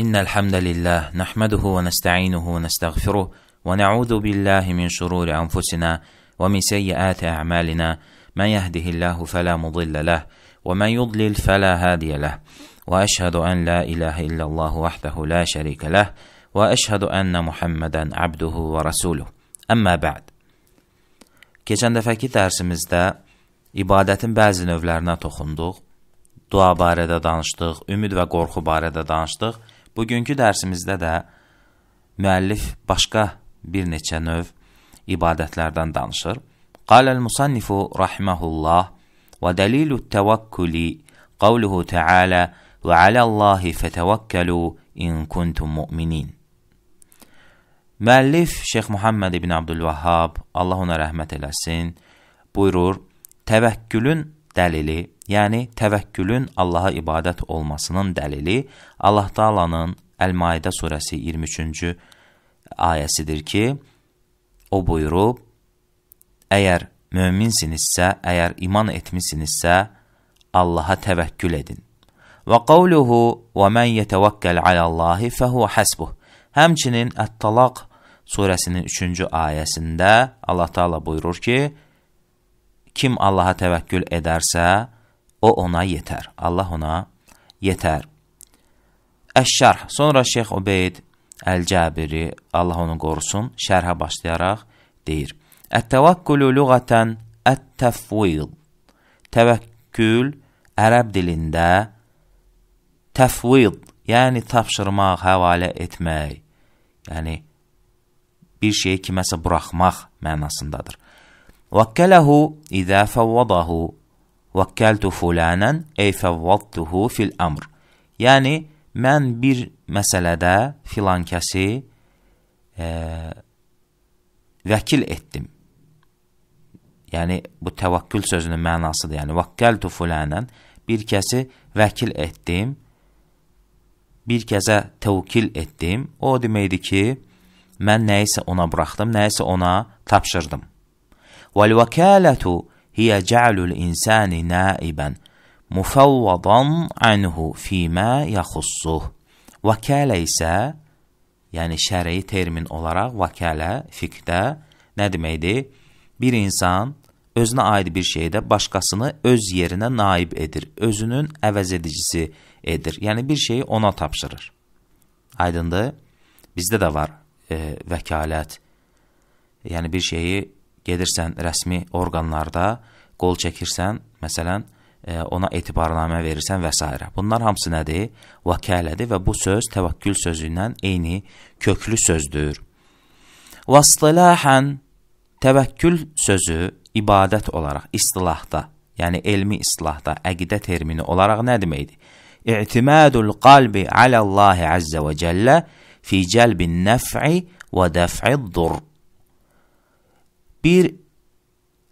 إن الحمد لله نحمده ونستعينه ونستغفره ونعوذ بالله من شرور أنفسنا ومن سيئات أعمالنا من يهده الله فلا مضل له ومن يضلل فلا هادي له وأشهد أن لا إله إلا الله وحده لا شريك له وأشهد أن محمدا عبده ورسوله أما بعد Keçən dəfəki dərsimizdə ibadətin bəzi növlərinə toxunduq, dua barədə danışdıq, ümid və qorxu barədə danışdıq Bugünkü dərsimizdə də müəllif başqa bir neçə növ ibadətlərdən danışır. Qaləl-musannifu rahiməhullah və dəlilü-təvəkküli qavluhu tealə və aləllahi fətəvəkkəlu in kuntum mu'minin. Müəllif Şeyx Muhammed ibn Abdülvahhab, Allah ona rəhmət eləsin, buyurur, təvəkkülün dəlili, yəni təvəkkülün Allaha ibadət olmasının dəlili Allah Taalanın Əl-Maidə surəsi 23-cü ayəsidir ki, o buyurub: Əgər möminsinizsə, əgər iman etmisinizsə, Allaha təvəkkül edin. Və qavluhu və mən yetəvəkkəl aləllahi fəhuə həsbuh. Həmçinin Ət-Talaq surəsinin 3-cü ayəsində Allah Taala buyurur ki: kim Allaha təvəkkül edərsə, o ona yetər. Allah ona yetər. Əşşərh. Sonra Şeyx Ubeyd Əl-Cəbiri, Allah onu qorusun, şərhə başlayaraq deyir. Ət-təvəkkülü lüğətən ət-təfvil. Təvəkkül ərəb dilində təfvid, yəni tapşırmaq, həvalə etmək, yəni bir şeyi kiməsə buraxmaq mənasındadır. وكله إذا فوضه وكلت fulanan ey fəvvadtuhu fil amr. Yəni, mən bir məsələdə filan kəsi e, vəkil etdim. Yəni, bu təvəkkül sözünün mənasıdır. Yəni, vəkkəltu fulanan bir kəsi vəkil etdim, bir kəsə təvkil etdim. O deməkdir ki, mən nəyisə ona buraxdım, nəyisə ona tapşırdım. والوكالة هي جعل الإنسان نائبا mufavvadan anhu fima yaxussuh. Vəkalə isə, yəni şərəyi termin olaraq vəkalə fiqdə nə deməkdir? Bir insan özünə aid bir şeydə başqasını öz yerinə naib edir, özünün əvəz edicisi edir. Yəni bir şeyi ona tapşırır. Aydındır? Bizdə də var e, vəkalət. Yəni bir şeyi gedirsən rəsmi orqanlarda, qol çəkirsən, məsələn, e, ona etibarnamə verirsən və s. Bunlar hamısı nədir? Vəkələdir və bu söz təvəkkül sözündən eyni köklü sözdür. Vastilahən təvəkkül sözü ibadət olaraq istilahda, yəni elmi istilahda, əqidə termini olaraq nə deməkdir? İ'timadul qalbi aləllahi əzzə və cəllə fi cəlbin nəf'i və dəf'i durr bir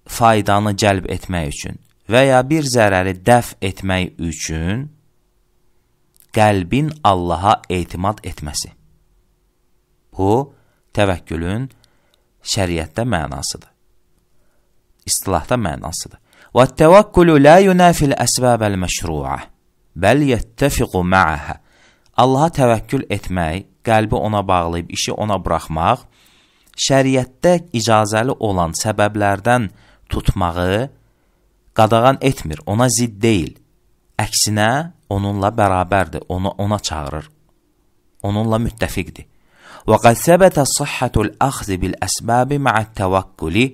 faydanı cəlb etmək üçün və ya bir zərəri dəf etmək üçün qəlbin Allaha etimad etməsi. Bu, təvəkkülün şəriətdə mənasıdır. İstilahda mənasıdır. Və təvəkkülü lə yunafil əsbəbəl məşruə, bəl yəttəfiqu məəhə. Allaha təvəkkül etmək, qəlbi ona bağlayıb, işi ona buraxmaq, şəriətdə icazəli olan səbəblərdən tutmağı qadağan etmir, ona zidd deyil. Əksinə, onunla bərabərdir, onu ona çağırır. Onunla müttəfiqdir. وقد ثبت صحة الأخذ بالأسباب مع التوكل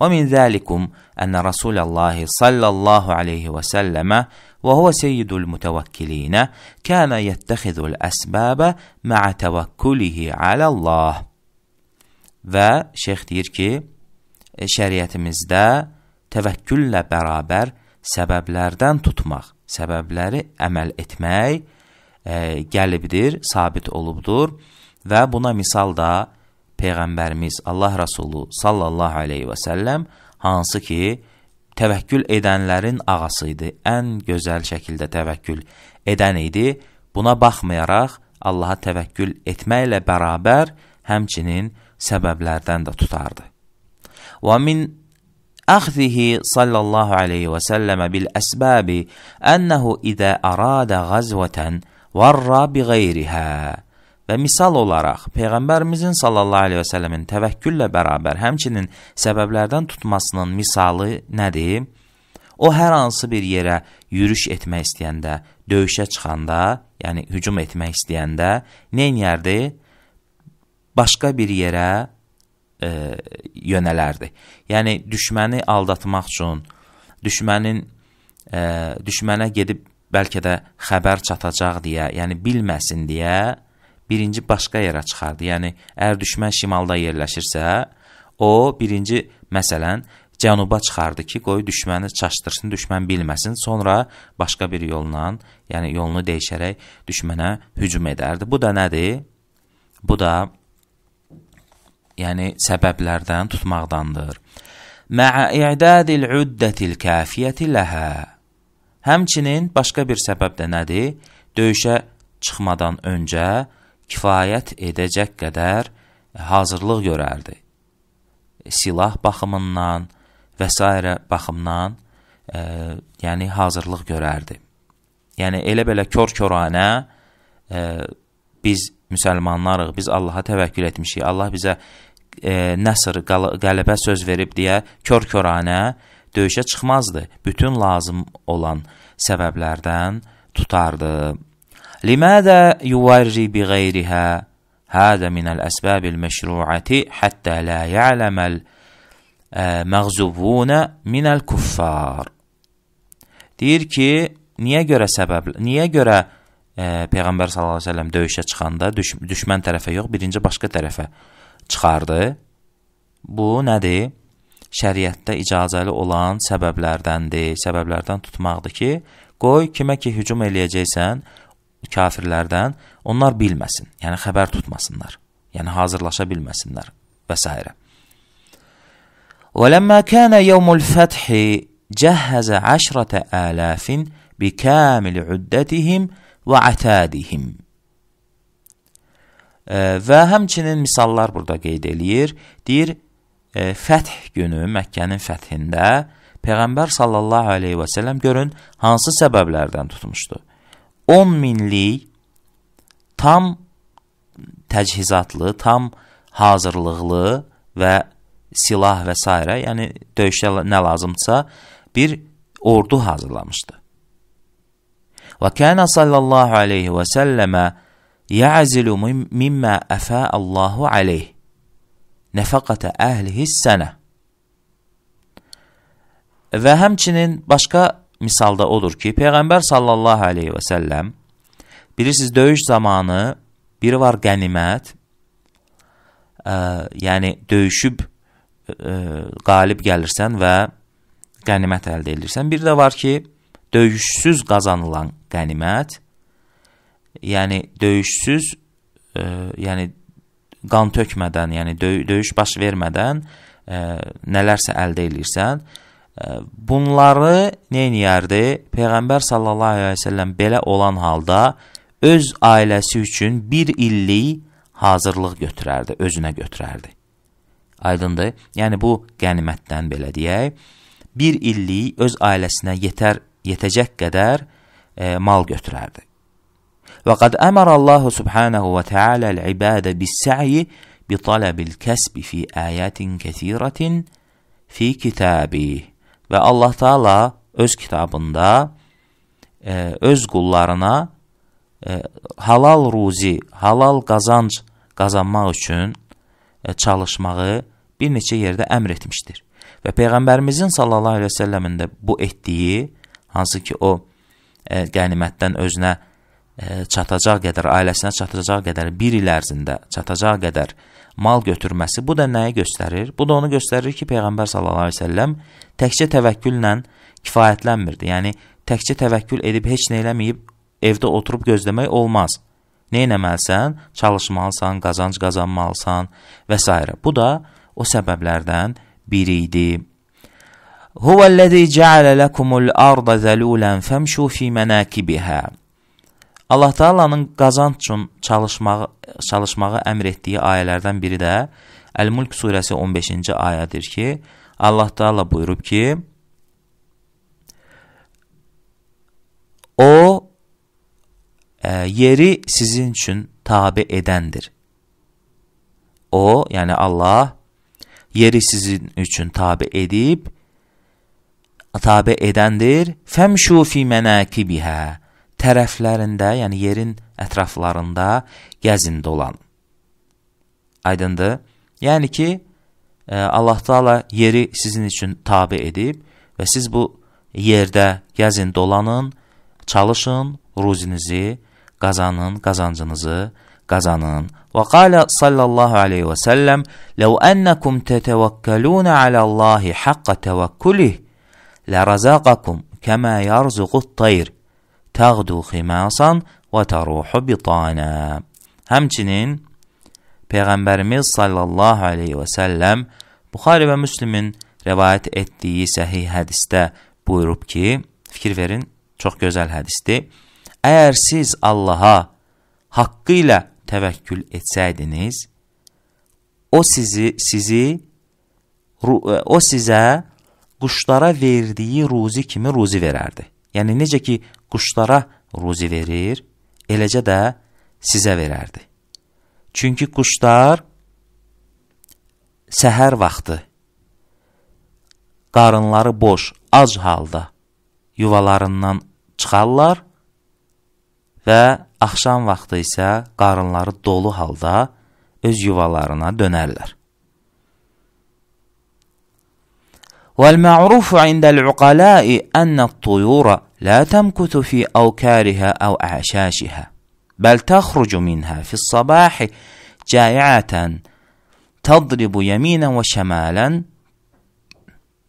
ومن ذلكم أن رسول الله صلى الله عليه وسلم وهو سيد المتوكلين كان يتخذ الأسباب مع توكله على الله Və şeyx deyir ki, e, şəriətimizdə təvəkküllə bərabər səbəblərdən tutmaq, səbəbləri əməl etmək e, gəlibdir, sabit olubdur və buna misal da Peyğəmbərimiz Allah Rəsulu sallallahu aleyhi və səlləm hansı ki, təvəkkül edənlərin ağası idi, ən gözəl şəkildə təvəkkül edən idi. Buna baxmayaraq, Allaha təvəkkül etməklə bərabər həmçinin təvəkkül səbəblərdən də tutardı. Və min əxzihi sallallahu aleyhi və səlləmə bil əsbəbi ənəhu idə əradə qazvətən varra bi qeyrihə və misal olaraq Peyğəmbərimizin sallallahu aleyhi və səlləmin təvəkküllə bərabər həmçinin səbəblərdən tutmasının misalı nədir? O hər hansı bir yerə yürüş etmək istəyəndə, döyüşə çıxanda, yəni hücum etmək istəyəndə nə edərdi? başqa bir yerə e, yönələrdi. Yəni, düşməni aldatmaq üçün, düşmənin, e, düşmənə gedib bəlkə də xəbər çatacaq deyə, yəni bilməsin deyə, birinci başqa yerə çıxardı. Yəni, əgər düşmən şimalda yerləşirsə, o, birinci, məsələn, cənuba çıxardı ki, qoy düşməni çaşdırsın, düşmən bilməsin, sonra başqa bir yolla, yəni yolunu dəyişərək düşmənə hücum edərdi. Bu da nədir? Bu da yəni səbəblərdən tutmaqdandır. Mə'ə i'dadil uddətil kafiyyəti ləhə. Həmçinin başqa bir səbəb də nədir? Döyüşə çıxmadan öncə kifayət edəcək qədər e, hazırlıq görərdi. E, silah baxımından və s. baxımdan ə, e, yəni hazırlıq görərdi. Yəni elə-belə kör-köranə ə, biz müsəlmanlarıq, biz Allaha təvəkkül etmişik, Allah bizə e, Nəsir qal qələbə söz verib deyə kör-köranə döyüşə çıxmazdı. Bütün lazım olan səbəblərdən tutardı. Limədə yuvarri bi qeyrihə Hədə minəl əsbəbil məşruəti həttə lə yələməl e, məğzubunə minəl kuffar. Deyir ki, niyə görə səbəb, niyə görə e, Peyğəmbər sallallahu əleyhi və səlləm döyüşə çıxanda düş düşmən tərəfə yox, birinci başqa tərəfə çıxardı. Bu nədir? Şəriətdə icazəli olan səbəblərdəndir, səbəblərdən tutmaqdır ki, qoy kimə ki hücum eləyəcəksən kafirlərdən, onlar bilməsin, yəni xəbər tutmasınlar, yəni hazırlaşa bilməsinlər və s. وَلَمَّا كَانَ يَوْمُ الْفَتْحِ جَهَّزَ عَشْرَةَ آلَافٍ بِكَامِلِ عُدَّتِهِمْ وَعَتَادِهِمْ Və həmçinin misallar burada qeyd eləyir. Deyir, e, fəth günü, Məkkənin fəthində Peyğəmbər sallallahu aleyhi və sələm görün hansı səbəblərdən tutmuşdu. 10 minlik tam təchizatlı, tam hazırlıqlı və silah və s. yəni döyüşə nə lazımdsa bir ordu hazırlamışdı. Və kənə sallallahu aleyhi və səlləmə يعزل مما أفاء الله عليه nəfəqətə əhlihi sənə. Və həmçinin başqa misalda odur ki, Peyğəmbər sallallahu aleyhi və səlləm, bilirsiniz, döyüş zamanı biri var qənimət, ə, e, yəni döyüşüb ə, e, qalib e, gəlirsən və qənimət əldə edirsən. Bir də var ki, döyüşsüz qazanılan qənimət, yəni döyüşsüz, e, yəni qan tökmədən, yəni döy döyüş baş vermədən e, nələrsə əldə eləyirsən, e, bunları neyniyərdi? Peyğəmbər sallallahu əleyhi və səlləm belə olan halda öz ailəsi üçün 1 illik hazırlıq götürərdi, özünə götürərdi. Aydındır? Yəni bu qənimətdən belə deyək, 1 illik öz ailəsinə yetər yetəcək qədər e, mal götürərdi. وقد أمر الله سبحانه وتعالى العباد بالسعي بطلب الكسب في آيات كثيرة fi kitabi və Allah Taala öz kitabında e, öz qullarına e, halal ruzi, halal qazanc qazanmaq üçün e, çalışmağı bir neçə yerdə əmr etmişdir. Və peyğəmbərimizin sallallahu əleyhi və səlləmin də bu etdiyi, hansı ki o e, qənimətdən özünə çatacaq qədər, ailəsinə çatacaq qədər, bir il ərzində çatacaq qədər mal götürməsi bu da nəyi göstərir? Bu da onu göstərir ki, Peyğəmbər sallallahu əleyhi və səlləm təkcə təvəkküllə kifayətlənmirdi. Yəni təkcə təvəkkül edib heç nə eləməyib evdə oturub gözləmək olmaz. Nə etməlisən? Çalışmalısan, qazanc qazanmalısan və s. Bu da o səbəblərdən biri idi. Huvellezî ce'ale lekumul arda zelûlen femşû fî menâkibihâ. Allah Taala'nın qazanc üçün çalışmağı çalışmağı əmr etdiyi ayələrdən biri də Əl-Mülk surəsi 15-ci ayədir ki, Allah Taala buyurub ki: O e, yeri sizin üçün tabe edəndir. O, yəni Allah yeri sizin üçün tabe edib tabe edəndir. Femşu fi menakibihə tərəflərində, yəni yerin ətraflarında gəzin dolanın. Aydındır? Yəni ki, e, Allah Taala yeri sizin üçün tabe edib və siz bu yerdə gəzin, dolanın, çalışın, ruzinizi qazanın, qazancınızı qazanın. Və qala sallallahu alayhi və sallam: "Ləv annakum tetevəkkəlun alallahi haqqa tevəkkülih, la razaqakum kema yarzuqut tayr." təğdu ximasan və təruhu bitana. Həmçinin Peyğəmbərimiz sallallahu aleyhi və səlləm Buxari və Müslimin rəvayət etdiyi səhih hədisdə buyurub ki, fikir verin, çox gözəl hədisdir. Əgər siz Allaha haqqı ilə təvəkkül etsəydiniz, o sizi sizi o sizə quşlara verdiyi ruzi kimi ruzi verərdi. Yəni necə ki, quşlara ruzi verir, eləcə də sizə verərdi. Çünki quşlar səhər vaxtı qarınları boş, ac halda yuvalarından çıxarlar və axşam vaxtı isə qarınları dolu halda öz yuvalarına dönərlər. والمعروف عند العقلاء أن الطيور لا تمكث في أوكارها أو أعشاشها بل تخرج منها في الصباح جائعة تضرب يمينا وشمالا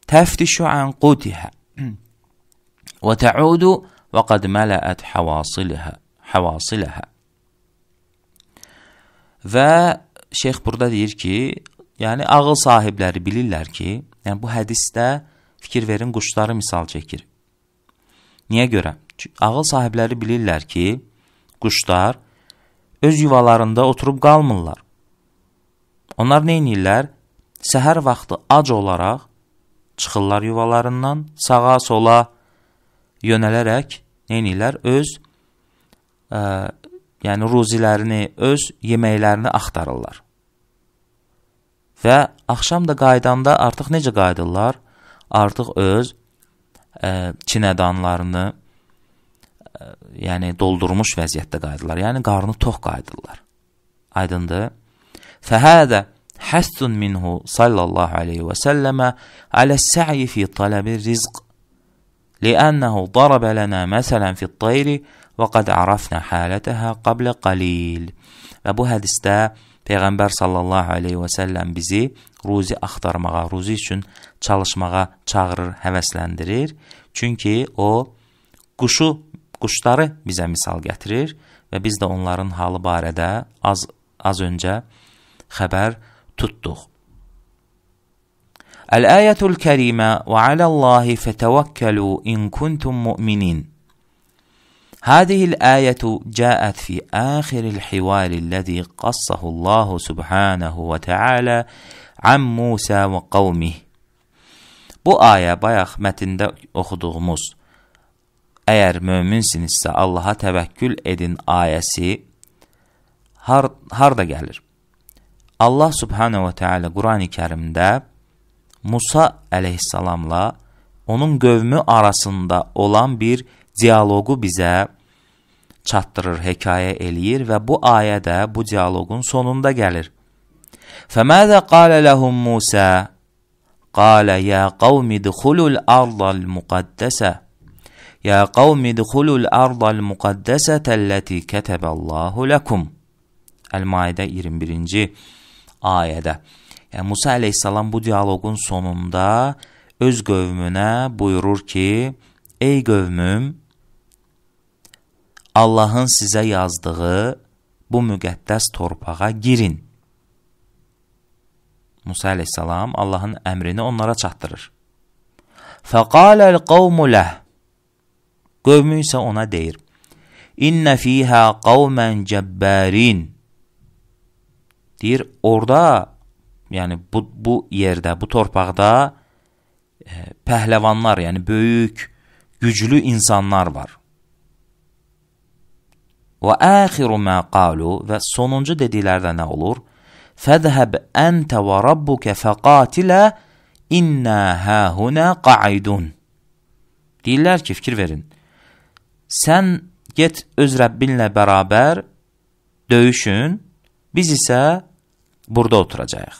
تفتش عن قوتها وتعود وقد ملأت حواصلها حواصلها. Və şeyx burada deyir ki, Yəni ağıl sahibləri bilirlər ki, yəni bu hədisdə fikir verin quşları misal çəkir. Niyə görə? Çünki ağıl sahibləri bilirlər ki, quşlar öz yuvalarında oturub qalmırlar. Onlar nə edirlər? Səhər vaxtı ac olaraq çıxırlar yuvalarından, sağa, sola yönələrək nə edirlər? Öz ə, e, yəni ruzilərini, öz yeməklərini axtarırlar. Və axşam da qayıdanda artıq necə qayıdırlar? Artıq öz ə, e, çinədanlarını ə, e, yəni doldurmuş vəziyyətdə qayıdırlar. Yəni qarnı tox qayıdırlar. Aydındır? Fəhədə həssun minhu sallallahu alayhi və səlləmə aləs-sə'i fi talabi rizq. لأنه ضرب لنا مثلا في الطير وقد عرفنا حالتها قبل قليل. Və bu hədisdə Peyğəmbər sallallahu əleyhi və səlləm bizi ruzi axtarmağa, ruzi üçün çalışmağa çağırır, həvəsləndirir. Çünki o quşu, quşları bizə misal gətirir və biz də onların halı barədə az az öncə xəbər tutduq. Əl-ayətul kərimə və aləllahi fətəvəkkəlu in kuntum mu'minin. هذه الآية جاءت في آخر الحوار الذي قصه الله subhanahu وتعالى عن Musa və qavmih. Bu ayə bayaq mətində oxuduğumuz Əgər möminsinizsə Allaha təvəkkül edin ayəsi har, harda gəlir? Allah subhanə və teala Qurani kərimdə Musa əleyhissalamla onun qövmü arasında olan bir diyaloqu bizə çatdırır, hekayə eləyir və bu ayədə, bu dialoqun sonunda gəlir. Fəməzə qalə ləhum Musə, qalə ya qavmi dxulul ardal müqaddəsə, ya qavmi dxulul ardal müqaddəsə təlləti kətəbəllahu ləkum. Əl-Maidə 21-ci ayədə. Yəni, Musa əleyhissalam bu dialoqun sonunda öz qövmünə buyurur ki, Ey qövmüm, Allahın sizə yazdığı bu müqəddəs torpağa girin. Musa əleyhissalam Allahın əmrini onlara çatdırır. Fəqaləl qavmuləh Qövmü isə ona deyir, İnnə fihə qavmən cəbbərin Deyir, orada, yəni bu, bu yerdə, bu torpaqda e, pəhləvanlar, yəni böyük, güclü insanlar var. Və axiru ma qalu və sonuncu dediklərdə nə olur? Fəzhəb əntə və rabbuka faqatilə inna hahuna qaidun. Deyirlər ki, fikir verin. Sən get öz Rəbbinlə bərabər döyüşün, biz isə burada oturacağıq.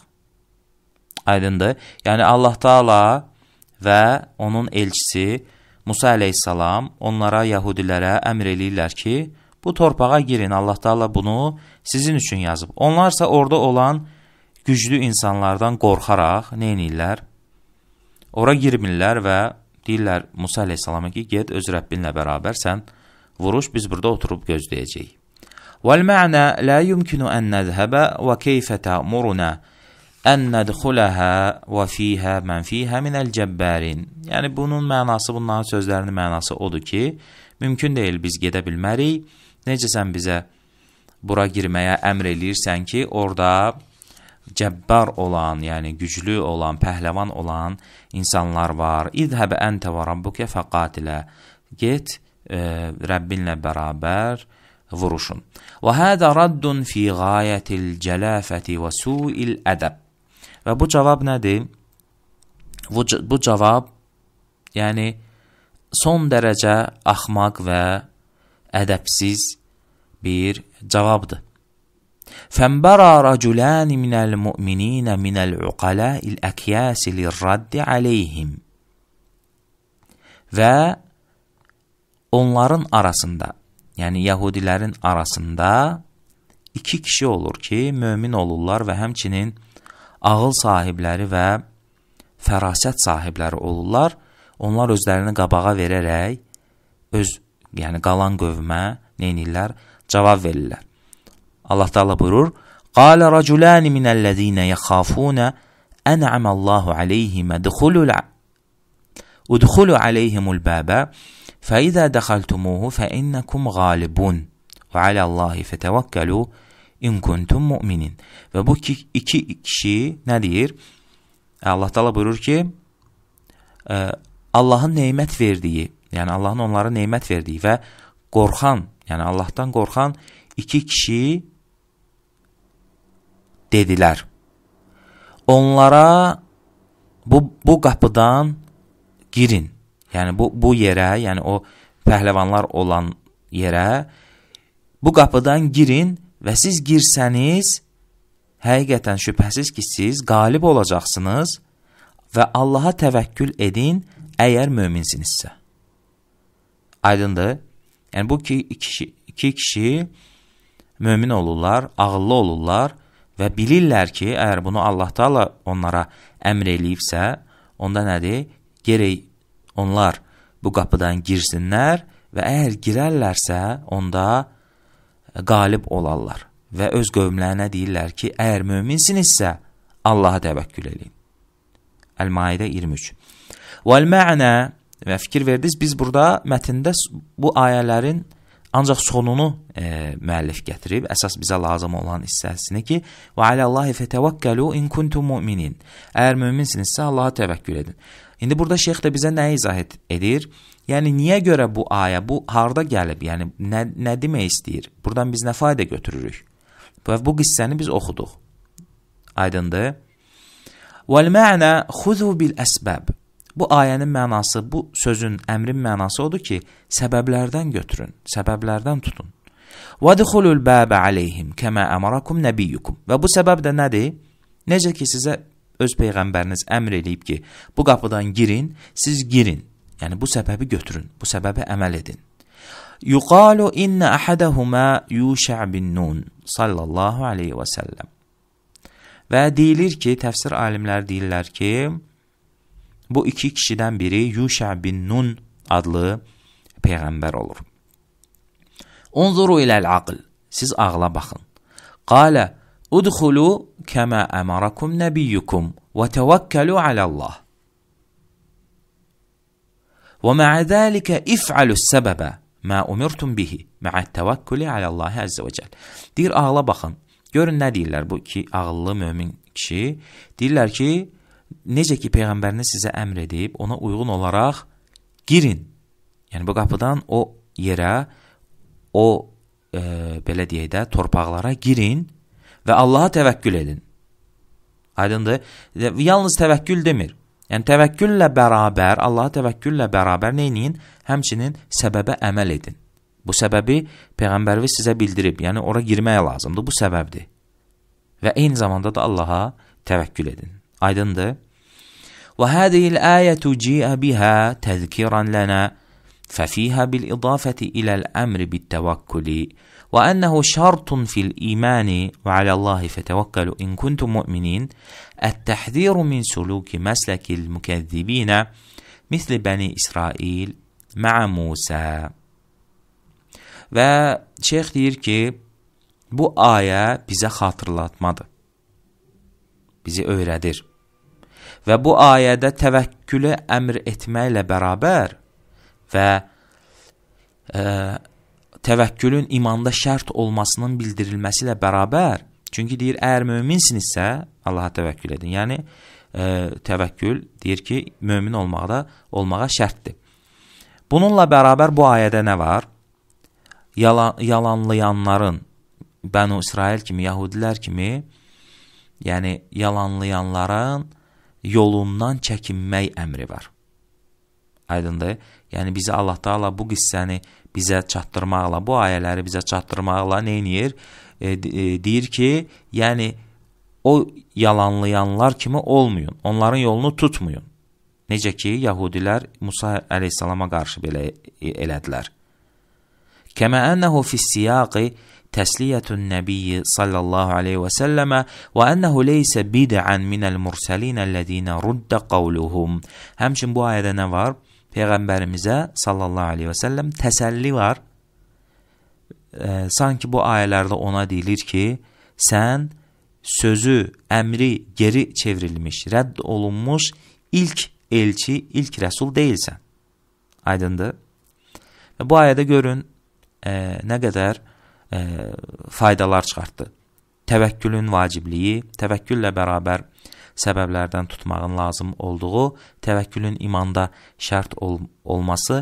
Aydındır? Yəni Allah Taala və onun elçisi Musa əleyhissalam onlara, yahudilərə əmr eləyirlər ki, Bu torpağa girin. Allah Teala bunu sizin üçün yazıb. Onlarsa orada olan güclü insanlardan qorxaraq nə edirlər? Ora girmirlər və deyirlər Musa əleyhissalama ki, get öz Rəbbinlə bərabər sən vuruş, biz burada oturub gözləyəcəyik. Vəl-mə'nə la yumkinu an nəzhəbə və keyfə tə'muruna ən nədxuləhə və fihə mən fihə minəl-cəbbərin. Yəni bunun mənası, bunların sözlərinin mənası odur ki, mümkün deyil biz gedə bilmərik Necə sən bizə bura girməyə əmr eləyirsən ki, orada cəbbar olan, yəni güclü olan, pəhləvan olan insanlar var. İdhəb əntə və rabbukə fəqatilə. Get, e, Rəbbinlə bərabər vuruşun. Və hədə raddun fi qayətil cəlafəti və suil ədəb. Və bu cavab nədir? Bu, bu cavab, yəni son dərəcə axmaq və ədəbsiz bir cavabdır. Fəmbərə rəculən minəl mümininə minəl uqalə il əkyəsi lirraddi aleyhim. Və onların arasında, yəni yəhudilərin arasında iki kişi olur ki, mömin olurlar və həmçinin ağıl sahibləri və fərasət sahibləri olurlar. Onlar özlərini qabağa verərək öz, yəni qalan qövmə nə edirlər? cavab verirlər. Allah Taala buyurur: "Qala raculan minellezina yakhafuna en'ama Allahu aleyhim edkhulul udkhulu aleyhimul baba فإذا دخلتموه فإنكم غالبون وعلى الله فتوكلوا in kuntum mu'minin. Və bu iki, iki kişi nə deyir? Allah Taala buyurur ki, Allahın nemət verdiyi, yəni Allahın onlara nemət verdiyi və qorxan yəni Allahdan qorxan iki kişi dedilər. Onlara bu, bu qapıdan girin. Yəni bu, bu yerə, yəni o pəhləvanlar olan yerə bu qapıdan girin və siz girsəniz, həqiqətən şübhəsiz ki, siz qalib olacaqsınız və Allaha təvəkkül edin əgər möminsinizsə. Aydındır? Yəni bu iki kişi, iki kişi mömin olurlar, ağıllı olurlar və bilirlər ki, əgər bunu Allah Taala onlara əmr eləyibsə, onda nədir? Gerək onlar bu qapıdan girsinlər və əgər girərlərsə, onda qalib olarlar və öz qövmlərinə deyirlər ki, əgər möminsinizsə, Allaha təvəkkül eləyin. Əl-Maidə 23. Vəl-mə'nə Və fikir verdiniz, biz burada mətndə bu ayələrin ancaq sonunu e, müəllif gətirib, əsas bizə lazım olan hissəsini ki, və aləllahi fətəvəkkəlu in kuntum mu'minin. Əgər möminsinizsə Allaha təvəkkül edin. İndi burada şeyx də bizə nə izah edir? Yəni niyə görə bu ayə, bu harda gəlib? Yəni nə nə demək istəyir? Burdan biz nə fayda götürürük? Və bu qissəni biz oxuduq. Aydındır? Vəl məna xuzu bil əsbəb. Bu ayənin mənası, bu sözün, əmrin mənası odur ki, səbəblərdən götürün, səbəblərdən tutun. Vadxulul baba aleyhim kəma amarakum nəbiyyukum. Və bu səbəb də nədir? Necə ki sizə öz peyğəmbəriniz əmr eləyib ki, bu qapıdan girin, siz girin. Yəni bu səbəbi götürün, bu səbəbə əməl edin. Yuqalu inna ahadahuma Yuşa bin Nun sallallahu alayhi və sallam. Və deyilir ki, təfsir alimləri deyirlər ki, Bu iki kişidən biri Yuşa bin Nun adlı peyğəmbər olur. Unzuru iləl aql. Siz ağla baxın. Qalə Udxulu kəmə əmarakum nəbiyyukum və təvəkkəlu aləllah. Və məə dəlikə if'alu səbəbə mə umirtum bihi məə təvəkkülü aləllahi əzzə və cəl. Deyir, ağla baxın. Görün nə deyirlər bu iki ağıllı mömin kişi? Deyirlər ki, necə ki peyğəmbəriniz sizə əmr edib, ona uyğun olaraq girin. Yəni bu qapıdan o yerə, o e, belə deyək də, torpaqlara girin və Allaha təvəkkül edin. Aydındır? Yalnız təvəkkül demir. Yəni təvəkküllə bərabər, Allaha təvəkküllə bərabər nə edin? Həmçinin səbəbə əməl edin. Bu səbəbi peyğəmbərimiz sizə bildirib. Yəni ora girmək lazımdır. Bu səbəbdir. Və eyni zamanda da Allaha təvəkkül edin. I de. Ve وهذه الآية جيء بها تذكيرا لنا ففيها بالإضافة إلى الأمر بالتوكل وأنه شرط في الإيمان وعلى الله فتوكلوا إن كنتم مؤمنين التحذير من سلوك مسلك المكذبين مثل بني إسرائيل مع موسى Ve şeyh deyir ki, bu ayə bizə xatırlatmadır. Bizi öyrədir. Və bu ayədə təvəkkülə əmr etməklə bərabər və ə, e, təvəkkülün imanda şərt olmasının bildirilməsi ilə bərabər, çünki deyir, əgər möminsinizsə, Allaha təvəkkül edin. Yəni ə, e, təvəkkül deyir ki, mömin olmaqda olmağa şərtdir. Bununla bərabər bu ayədə nə var? Yalan, yalanlayanların, Bənu İsrail kimi, Yahudilər kimi, yəni yalanlayanların yolundan çəkinmək əmri var. Aydındır? Yəni, bizi Allah Taala bu qissəni bizə çatdırmaqla, bu ayələri bizə çatdırmaqla neynir? E, e, deyir ki, yəni, o yalanlayanlar kimi olmayın, onların yolunu tutmayın. Necə ki, yahudilər Musa əleyhissalama qarşı belə e, elədilər. Kəmə ənəhu fissiyaqi تسلية النبي صلى الله عليه وسلم وأنه ليس بدعا من المرسلين الذين رد قولهم همچن bu ayədə nə var? Peyğəmbərimizə sallallahu aleyhi və səlləm təsəlli var. E, sanki bu ayələrdə ona deyilir ki, sən sözü, əmri geri çevrilmiş, rədd olunmuş ilk elçi, ilk rəsul deyilsən. Aydındır? Və bu ayədə görün e, nə qədər ə, faydalar çıxartdı. Təvəkkülün vacibliyi, təvəkküllə bərabər səbəblərdən tutmağın lazım olduğu, təvəkkülün imanda şərt ol olması,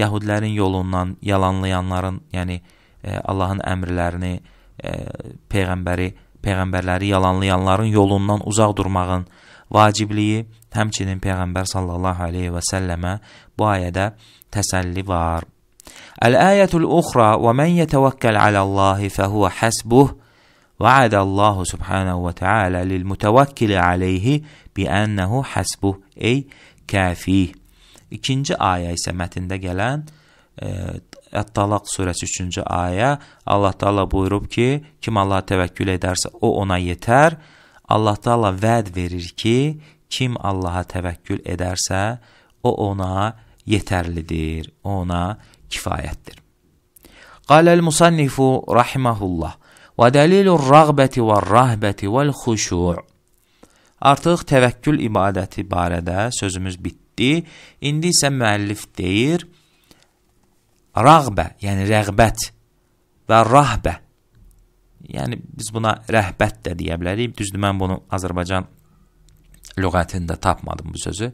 yəhudilərin yolundan yalanlayanların, yəni ə, Allahın əmrlərini, ə, peyğəmbəri, peyğəmbərləri yalanlayanların yolundan uzaq durmağın vacibliyi, həmçinin peyğəmbər sallallahu aleyhi və səlləmə bu ayədə təsəlli var. الآية الأخرى ومن يتوكل على الله فهو حسبه وعد الله سبحانه وتعالى للمتوكل عليه بأنه حسبه أي كافيه. İkinci ayə isə mətində gələn Ət-Talaq e, surəsi 3-cü ayə Allah Taala buyurub ki, kim Allaha təvəkkül edərsə o ona yetər. Allah Taala vəd verir ki, kim Allaha təvəkkül edərsə o ona yetərlidir. Ona yetərlidir kifayətdir. Qaləl-müsənnifu rahiməhullah və dəlilur rəğbəti və rəhbəti vəl xuşu' Artıq təvəkkül ibadəti barədə sözümüz bitdi. İndi isə müəllif deyir, rəğbə, yəni rəğbət və rəhbə. Yəni, biz buna rəhbət də deyə bilərik. Düzdür, mən bunu Azərbaycan lügətində tapmadım bu sözü.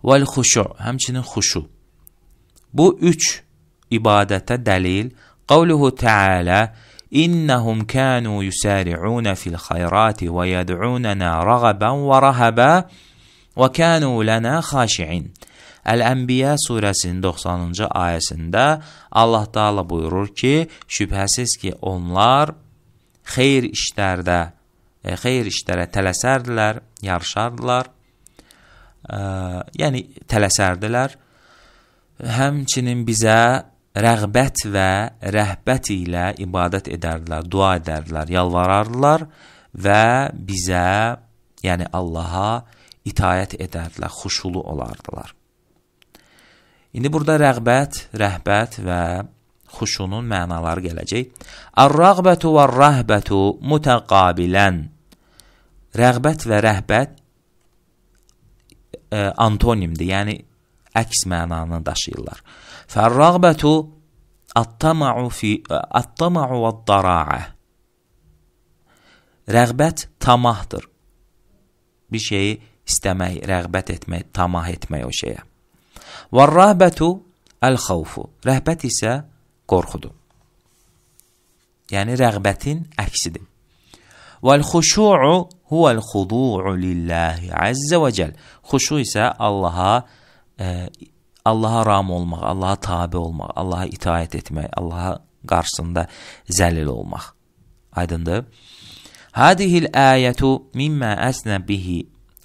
Vəl xuşu, həmçinin xuşu. Bu üç ibadətə dəlil qavluhu Teala innahum kanu yusari'un fil khayrati və yad'unana ragaban və rahaba və kanu lana xashi'in. Əl-Ənbiya surəsinin 90-cı ayəsində Allah Taala buyurur ki, şübhəsiz ki, onlar xeyir işlərdə, e, xeyir işlərə tələsərdilər, yarışardılar. E, yəni tələsərdilər. Həmçinin bizə rəğbət və rəhbət ilə ibadət edərdilər, dua edərdilər, yalvarardılar və bizə, yəni Allaha itayət edərdilər, xuşulu olardılar. İndi burada rəğbət, rəhbət və xuşunun mənaları gələcək. Ar-rəğbətu və rəhbətu mütəqabilən. Rəğbət və rəhbət e, antonimdir, yəni əks mənanı daşıyırlar. فالرغبة الطمع fi الطمع والضراعة Rəğbət tamahdır. Bir şeyi istəmək, rəğbət etmək, tamah etmək o şeyə. Və rəhbətu əl-xavfu. Rəhbət isə qorxudur. Yəni, rəğbətin əksidir. Vəl-xuşu'u huvəl-xudu'u lilləhi əzzə və cəl. Xuşu isə Allaha e, Allaha ram olmaq, Allaha tabi olmaq, Allaha itaət etmək, Allaha qarşısında zəlil olmaq. Aydındır? Hadihil ayətu mimmə əsnə bihi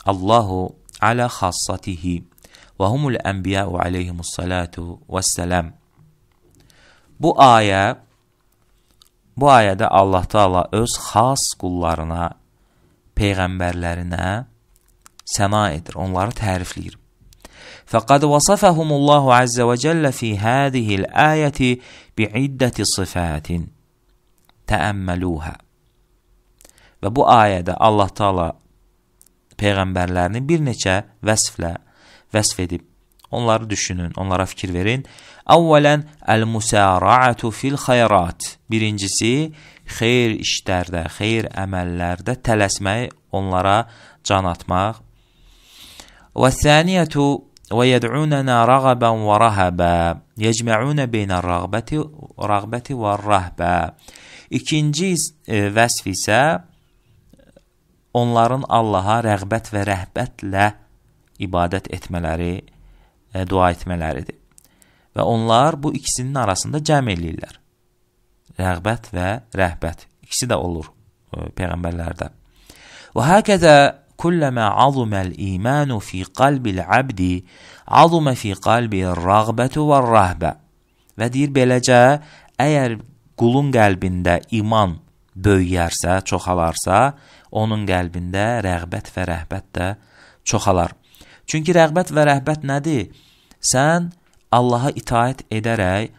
Allahu alə xassatihi və humul ənbiyəu aleyhimussalatu vəssələm. Bu ayə Bu ayədə Allah Taala öz xas qullarına, peyğəmbərlərinə səna edir, onları tərifləyir. فقد وصفهم الله عز وجل في هذه الايه بعده صفات təəmməlūhə. Və bu ayədə Allah Taala peyğəmbərlərini bir neçə vəsflə vəsf edib. Onları düşünün, onlara fikir verin. Əvvələn el-musara'atu fil xeyrat. Birincisi xeyir işlərdə, xeyir əməllərdə tələsmək, onlara can atmaq. Və saniyatu ويدعوننا رغبا ورهبا يجمعون بين الرغبة رغبة والرهبة İkinci e, vəsf isə onların Allaha rəğbət və rəhbətlə ibadət etmələri, e, dua etmələridir. Və onlar bu ikisinin arasında cəm eləyirlər. Rəğbət və rəhbət. İkisi də olur e, peyğəmbərlərdə. Və həqiqətən كلما عظم الإيمان في qalbi l-abdi, azumə fi qalbi rəğbətu və rəhbə. Və deyir beləcə, əgər qulun qəlbində iman böyüyərsə, çoxalarsa, onun qəlbində rəğbət və rəhbət də çoxalar. Çünki rəğbət və rəhbət nədir? Sən Allaha itaət edərək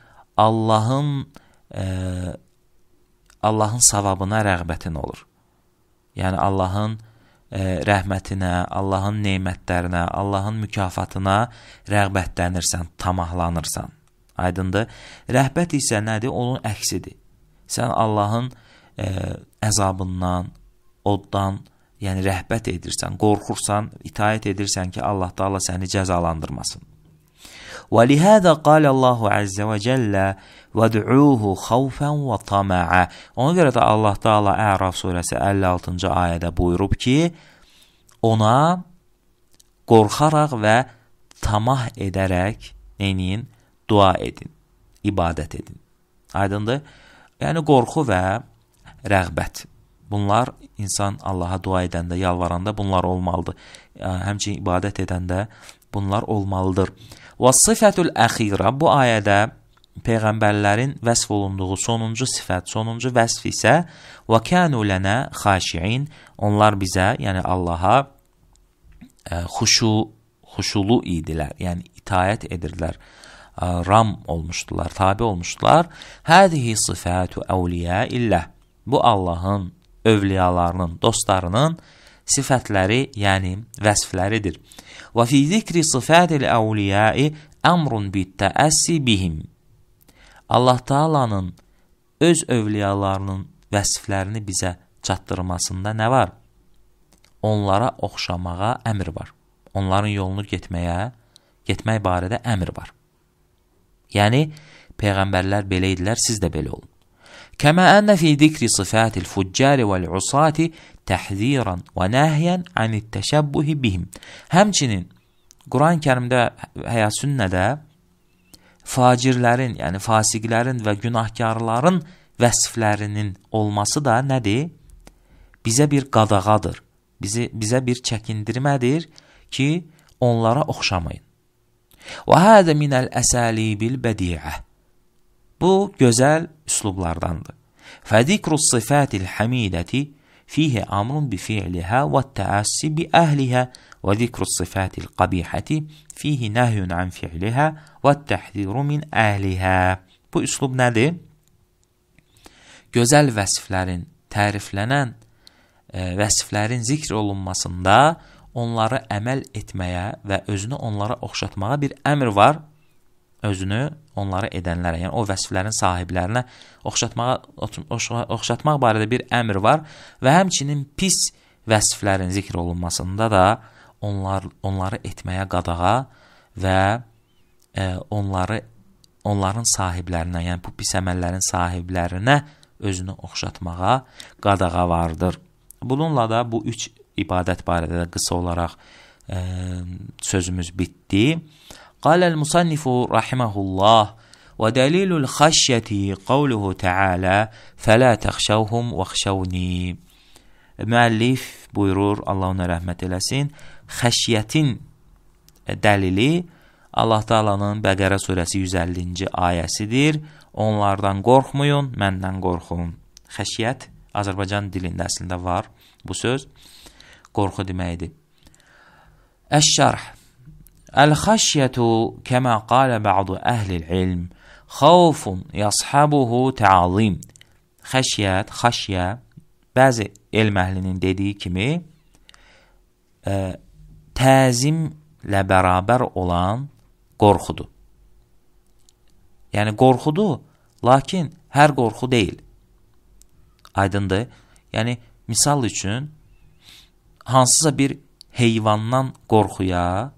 Allahın e, Allahın savabına rəğbətin olur. Yəni Allahın E, rəhmətinə, Allahın nemətlərinə, Allahın mükafatına rəğbətlənirsən, tamahlanırsan. Aydındır? Rəhbət isə nədir? Onun əksidir. Sən Allahın ə, e, əzabından, oddan, yəni rəhbət edirsən, qorxursan, itayət edirsən ki, Allah da Allah səni cəzalandırmasın. ولهذا قال Allahu Azza və Cəllə وَدْعُوهُ خَوْفًا وَطَمَعًا Ona görə də Allah Taala Əraf surəsi 56-cı ayədə buyurub ki, ona qorxaraq və tamah edərək neyin? Dua edin, ibadət edin. Aydındır? Yəni qorxu və rəğbət. Bunlar insan Allaha dua edəndə, yalvaranda bunlar olmalıdır. Hə, həmçinin ibadət edəndə bunlar olmalıdır. Və sifətül əxirə bu ayədə peyğəmbərlərin vəsf olunduğu sonuncu sifət, sonuncu vəsf isə və kanu lənə xaşiin. Onlar bizə, yəni Allah'a ə, e, xuşu, xuşulu idilər. Yəni itaət edirdilər. Ə, e, ram olmuşdular, tabe olmuşdular. Hədihi sifatu əvliya illə. Bu Allahın övliyalarının, dostlarının sifətləri, yəni vəsfləridir. وفي zikri sıfətil əvliyai əmrun bittəəssi bihim. Allah Taala'nın öz övliyalarının vəsiflərini bizə çatdırmasında nə var? Onlara oxşamağa əmr var. Onların yolunu getməyə, getmək barədə əmr var. Yəni, peyğəmbərlər belə idilər, siz də belə olun. كما أن في ذكر صفات الفجار والعصاة تحذيرا ونهيا عن الteşəbbüh bihim. Həmçinin Quran-ı Kərimdə həya sünnədə facirlərin, yəni fasiqlərin və günahkarların vəsflərinin olması da nədir? Bizə bir qadağadır. Bizi bizə bir çəkindirmədir ki, onlara oxşamayın. Və hədə minəl əsəlibil bədiə. Bu gözəl üslublardandır. Fədikru sifatil hamidəti fihi amrun bi fi'liha və təassi bi əhliha və zikru sifatil qabihəti fihi nəhyun an fi'liha və təhziru min əhliha. Bu üslub nədir? Gözəl vəsiflərin, təriflənən e, vəsiflərin zikr olunmasında onları əməl etməyə və özünü onlara oxşatmağa bir əmr var özünü onlara edənlərə, yəni o vəsflərin sahiblərinə oxşatmağa oxşatmaq barədə bir əmr var və həmçinin pis vəsflərin zikr olunmasında da onlar onları etməyə qadağa və e, onları onların sahiblərinə, yəni bu pis əməllərin sahiblərinə özünü oxşatmağa qadağa vardır. Bununla da bu üç ibadət barədə də qısa olaraq e, sözümüz bitdi. قال المصنف رحمه الله ودليل الخشية قوله تعala فلا تخشوهم واخشوني müəllif buyurur Allah ona rəhmət eləsin xəşiyyətin dəlili Allah Taala'nın Bəqərə surəsi 150-ci ayəsidir. Onlardan qorxmayın, məndən qorxun. Xəşiyyət Azərbaycan dilində əslində var bu söz. Qorxu deməkdir. Əş-şərh الخشية كما قال بعض أهل العلم خوف yashabuhu ta'zim. Xəşyət, xəşyə bəzi elm əhlinin dediyi kimi ə, təzimlə bərabər olan qorxudur. Yəni qorxudur, lakin hər qorxu deyil. Aydındır? Yəni misal üçün hansısa bir heyvandan qorxuya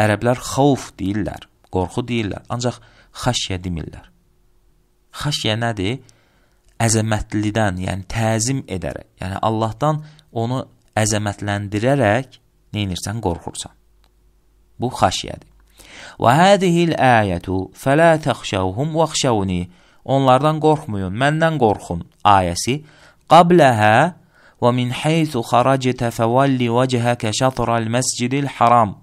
Ərəblər xavf deyirlər, qorxu deyirlər, ancaq xaşyə demirlər. Xaşyə nədir? Əzəmətlidən, yəni təzim edərək, yəni Allahdan onu əzəmətləndirərək nə edirsən, qorxursan. Bu xaşyədir. Və hədihil ayətu fələ təxşəvhum vəxşəvni Onlardan qorxmayın, məndən qorxun ayəsi qabləhə və min heythu xaracətə fəvalli vəcəhəkə şatral məscidil haram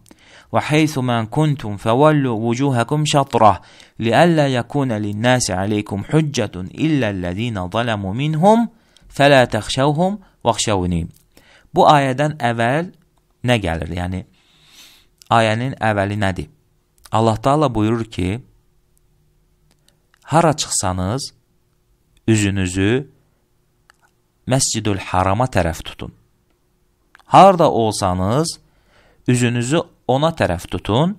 وحيثما كنتم فولوا وجوهكم شطره لئلا يكون للناس عليكم حجة إلا الذين ظلموا minhum فلا تخشوهم واخشوني Bu ayədən əvvəl nə gəlir? Yəni ayənin əvvəli nədir? Allah Taala buyurur ki: Hara çıxsanız üzünüzü Məscidül Harama tərəf tutun. Harda olsanız üzünüzü ona tərəf tutun,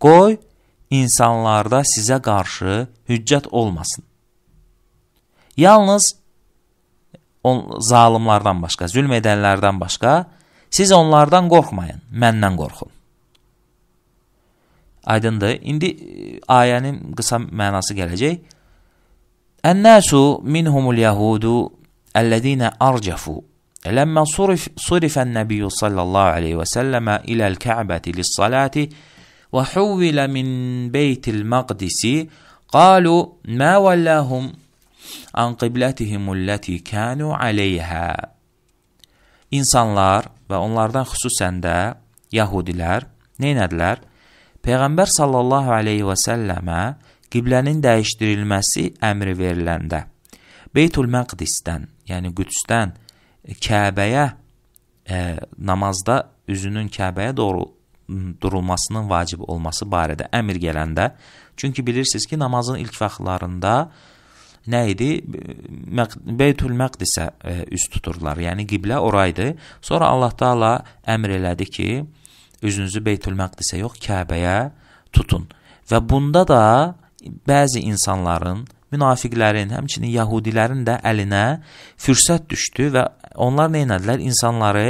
qoy insanlarda sizə qarşı hüccət olmasın. Yalnız on, zalimlardan başqa, zülm edənlərdən başqa, siz onlardan qorxmayın, məndən qorxun. Aydındır, indi e, ayənin qısa mənası gələcək. Ən-nəsu minhumul yəhudu əllədinə arcəfu Ləmmə surif, surifən nəbiyyu sallallahu aleyhi və səlləmə iləl kəbəti lissalati və huvvilə min beytil məqdisi qalu mə vəlləhum an qiblətihimul ləti kənu aleyhə. İnsanlar və onlardan xüsusən də yahudilər neynədilər? Peyğəmbər sallallahu aleyhi və səlləmə qiblənin dəyişdirilməsi əmri veriləndə Beytül Məqdisdən, yəni Qüdsdən Kəbəyə e, namazda üzünün Kəbəyə doğru durulmasının vacib olması barədə əmr gələndə, çünki bilirsiniz ki, namazın ilk vaxtlarında nə idi? Beytül Məqdisə e, üst tuturlar, yəni qiblə oraydı. Sonra Allah Taala əmr elədi ki, üzünüzü Beytül Məqdisə yox, Kəbəyə tutun. Və bunda da bəzi insanların münafiqlərin, həmçinin yəhudilərin də əlinə fürsət düşdü və onlar nə etdilər? İnsanları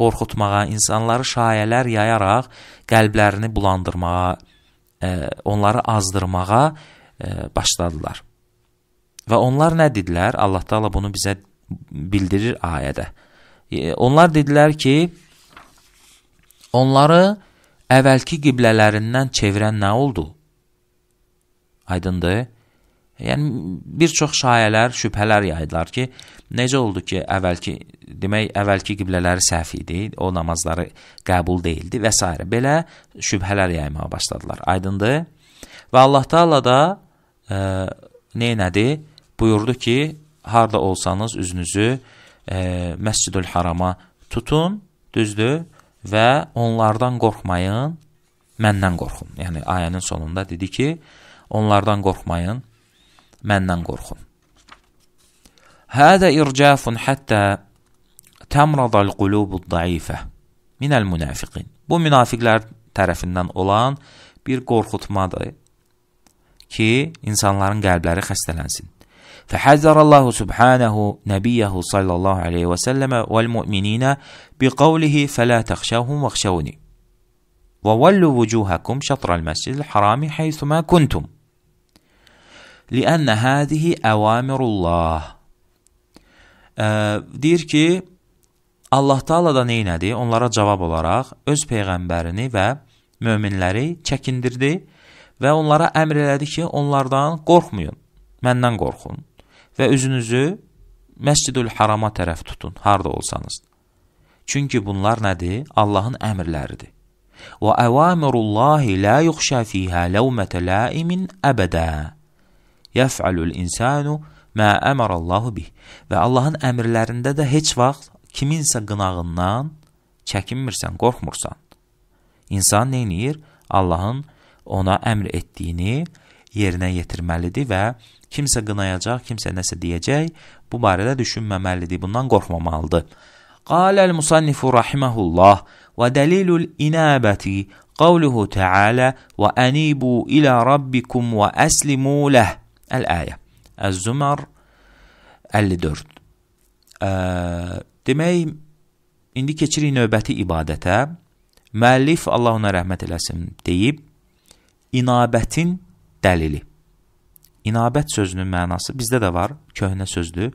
qorxutmağa, insanları şayələr yayaraq qəlblərini bulandırmağa, e, onları azdırmağa e, başladılar. Və onlar nə dedilər? Allah Taala bunu bizə bildirir ayədə. E, onlar dedilər ki, onları əvvəlki qiblələrindən çevirən nə oldu? Aydındır? Yəni bir çox şayələr, şübhələr yaydılar ki, necə oldu ki, əvvəlki demək, əvvəlki qiblələri səhv idi, o namazları qəbul değildi və s. belə şübhələr yaymağa başladılar. Aydındır? Və Allah Taala da e, nə etdi? Buyurdu ki, harda olsanız üzünüzü e, Məscidül Harama tutun, düzdür? Və onlardan qorxmayın, məndən qorxun. Yəni ayənin sonunda dedi ki, onlardan qorxmayın, من ننقرخم هذا إرجاف حتى temrada القلوب الضعيفة من المنافقين. Bu münafıqlar tərəfindən olan bir qorxutmadır ki, insanların qəlbləri xəstələnsin. فحذر الله سبحانه نبيه صلى الله عليه وسلم والمؤمنين بقوله فلا تخشوهم واخشوني وولوا وجوهكم شطر المسجد الحرام حيثما كنتم Liənnə hədihi əvamirullah. E, deyir ki, Allah Taala da neynədi? Onlara cavab olaraq öz peyğəmbərini və möminləri çəkindirdi və onlara əmr elədi ki, onlardan qorxmayın, məndən qorxun və üzünüzü Məscidül Harama tərəf tutun, harda olsanız. Çünki bunlar nədir? Allahın əmrləridir. Və əvamirullahi la yuxşa fiha ləvmətə laimin əbədə yəfəlu insanu mə əmərəllahu bih. Və Allahın əmrlərində də heç vaxt kiminsə qınağından çəkinmirsən, qorxmursan. İnsan nə edir? Allahın ona əmr etdiyini yerinə yetirməlidir və kimsə qınayacaq, kimsə nəsə deyəcək, bu barədə düşünməməlidir, bundan qorxmamalıdır. Qaləl musannifu rahiməhullah və dəlilul inabəti qavluhu təalə və ənibu ilə rabbikum və əslimuləh Əl-Əyə. Əz-Zumar 54. Ə, demək, indi keçirik növbəti ibadətə. Müəllif, Allah ona rəhmət eləsin, deyib, inabətin dəlili. İnabət sözünün mənası bizdə də var, köhnə sözdür.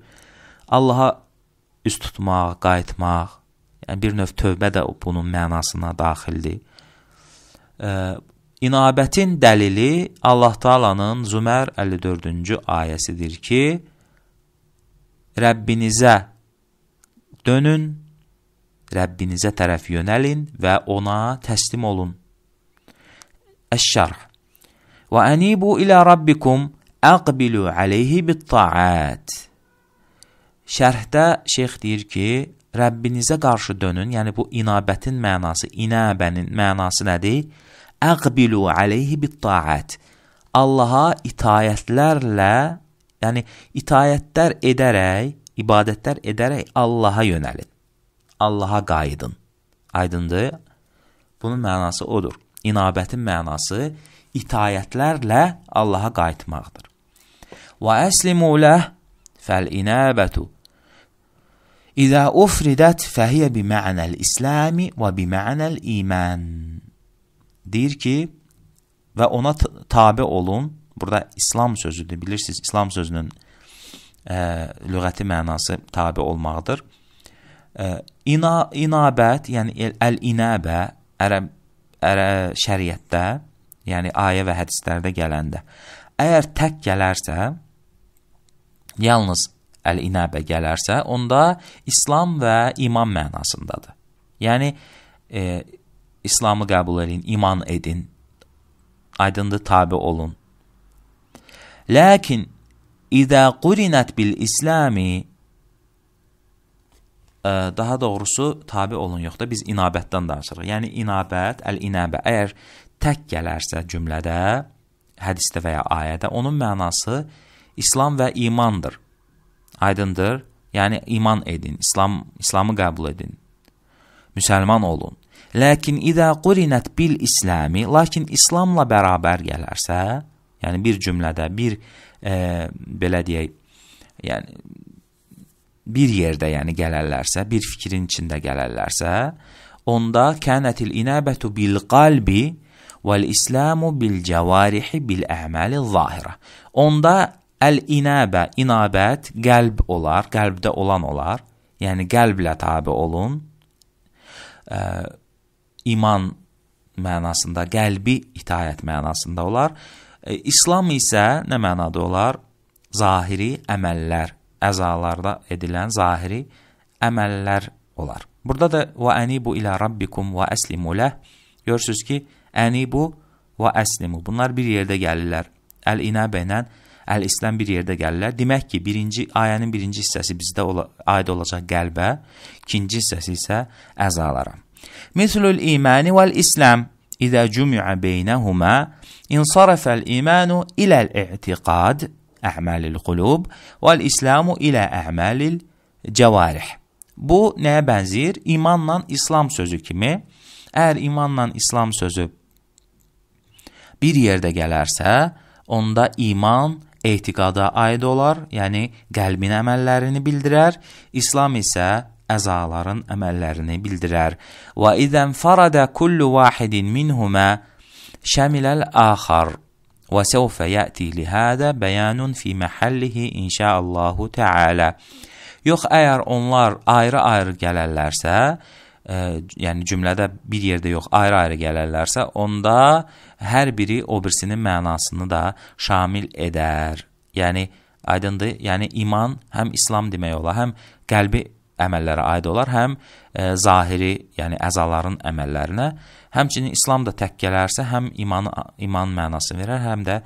Allaha üst tutmaq, qayıtmaq, yəni bir növ tövbə də bunun mənasına daxildir. İnabətin dəlili Allah Taala'nın Zümer 54-cü ayəsidir ki, Rəbbinizə dönün, Rəbbinizə tərəf yönəlin və ona təslim olun. Əş-Şərh Və ənibu ilə Rabbikum əqbilu aleyhi bit-taat. Şərhdə şeyx deyir ki, Rəbbinizə qarşı dönün, yəni bu inabətin mənası, inabənin mənası nədir? əqbilu aleyhi bitta'at. Allaha itayətlərlə, yəni itayətlər edərək, ibadətlər edərək Allaha yönəlin. Allaha qayıdın. Aydındır? Bunun mənası odur. İnabətin mənası itayətlərlə Allaha qayıtmaqdır. Və əslimuləh fəl-inabətu İzə ufridət fəhiyyə bi mə'nəl-İsləmi və bi mə'nəl-İmən deyir ki, və ona tabe olun. Burada İslam sözüdür. Bilirsiniz, İslam sözünün ə, e, lüğəti mənası tabe olmaqdır. Ə, e, ina, inabət, yəni əl-inəbə ərəb, ərə, şəriətdə, yəni ayə və hədislərdə gələndə. Əgər tək gələrsə, yalnız əl-inəbə gələrsə, onda İslam və iman mənasındadır. Yəni, e, İslam'ı qəbul edin, iman edin, aydındır, tabi olun. Lakin, İdə qurinət bil İslami, e, daha doğrusu tabi olun yoxda biz inabətdən danışırıq. Yəni inabət, əl-inabə əgər tək gələrsə cümlədə, hədisdə və ya ayədə onun mənası İslam və imandır. Aydındır? Yəni iman edin, İslam İslamı qəbul edin. Müsəlman olun. Lakin idə qurinət bil İslami, lakin İslamla bərabər gələrsə, yəni bir cümlədə, bir e, belə deyək, yəni bir yerdə yəni gələrlərsə, bir fikrin içində gələrlərsə, onda kənətil inəbətu bil qalbi vəl İslamu bil cavarihi bil əməli zahirə. Onda əl-inəbə, inabət qəlb olar, qəlbdə olan olar. Yəni qəlblə tabe olun. Ə, e, iman mənasında, qəlbi itayət mənasında olar. E, İslam isə nə mənada olar? Zahiri əməllər, əzalarda edilən zahiri əməllər olar. Burada da və ənibu ilə rabbikum və əslimuləh. Görürsünüz ki, ənibu və əslimu. Bunlar bir yerdə gəlirlər. Əl-inəbə ilə Əl-İslam bir yerdə gəlirlər. Demək ki, birinci ayənin birinci hissəsi bizdə ola, aid olacaq qəlbə, ikinci hissəsi isə əzalara. مثل الإيمان والإسلام إذا جمع بينهما انصرف الإيمان إلى الاعتقاد أعمال القلوب والİslam ilə əməlil cəvarih. Bu nəyə bənzir? İmanla İslam sözü kimi. Əgər imanla İslam sözü bir yerdə gələrsə, onda iman etiqada aid olar, yəni qəlbin əməllərini bildirər. İslam isə əzaların əməllərini bildirər. Və idən farada kullu vahidin minhumə şəmiləl axar. Və səvfə yəti lihədə bəyanun fi məhəllihi inşəallahu təalə. Yox, əgər onlar ayrı-ayrı gələrlərsə, ə, e, yəni cümlədə bir yerdə yox, ayrı-ayrı gələrlərsə, onda hər biri o birisinin mənasını da şamil edər. Yəni aydındır? Yəni iman həm İslam demək olar, həm qəlbi əməllərə aid olar, həm ə, e, zahiri, yəni əzaların əməllərinə, həmçinin İslam da tək gələrsə, həm iman, iman mənası verər, həm də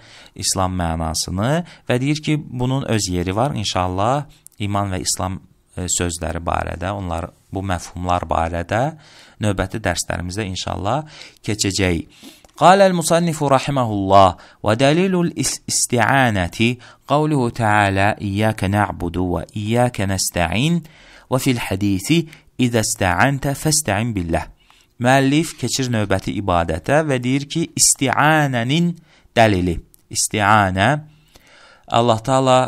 İslam mənasını və deyir ki, bunun öz yeri var, inşallah iman və İslam ə, e, sözləri barədə, onlar bu məfhumlar barədə növbəti dərslərimizdə inşallah keçəcəyik. قال المصنف رحمه الله ودليل الاستعانة قوله تعالى إياك نعبد وإياك نستعين وفي الhədisi İzə istəəntə fəstəin billəh. Müəllif keçir növbəti ibadətə və deyir ki, istianənin dəlili. İstianə Allah Taala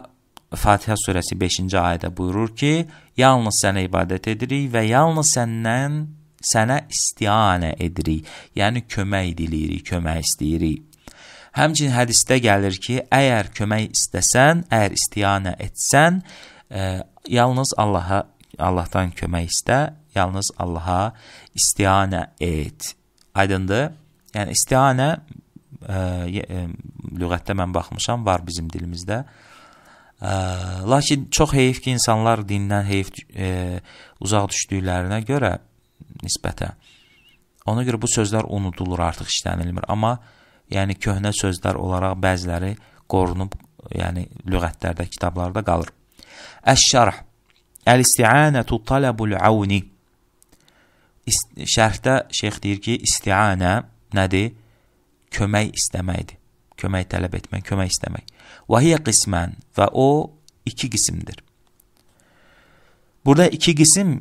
Fatihə surəsi 5-ci ayədə buyurur ki, yalnız sənə ibadət edirik və yalnız səndən sənə istianə edirik. Yəni kömək diləyirik, kömək istəyirik. Həmçinin hədisdə gəlir ki, əgər kömək istəsən, əgər istianə etsən, ə, e, yalnız Allaha Allahdan kömək istə, yalnız Allaha istianə et. Aydındır? Yəni istianə ə, e, ə, e, lüğətdə mən baxmışam, var bizim dilimizdə. Ə, e, lakin çox heyif ki, insanlar dindən heyif ə, uzaq düşdüklərinə görə nisbətə. Ona görə bu sözlər unudulur, artıq işlənilmir. Amma yəni köhnə sözlər olaraq bəziləri qorunub, yəni lüğətlərdə, kitablarda qalır. Əş-şərh Əl-isti'anətu talabul avni. Şərhdə şeyx deyir ki, isti'anə nədir? Kömək istəməkdir. Kömək tələb etmək, kömək istəmək. Və hiyə qismən və o iki qismdir. Burada iki qism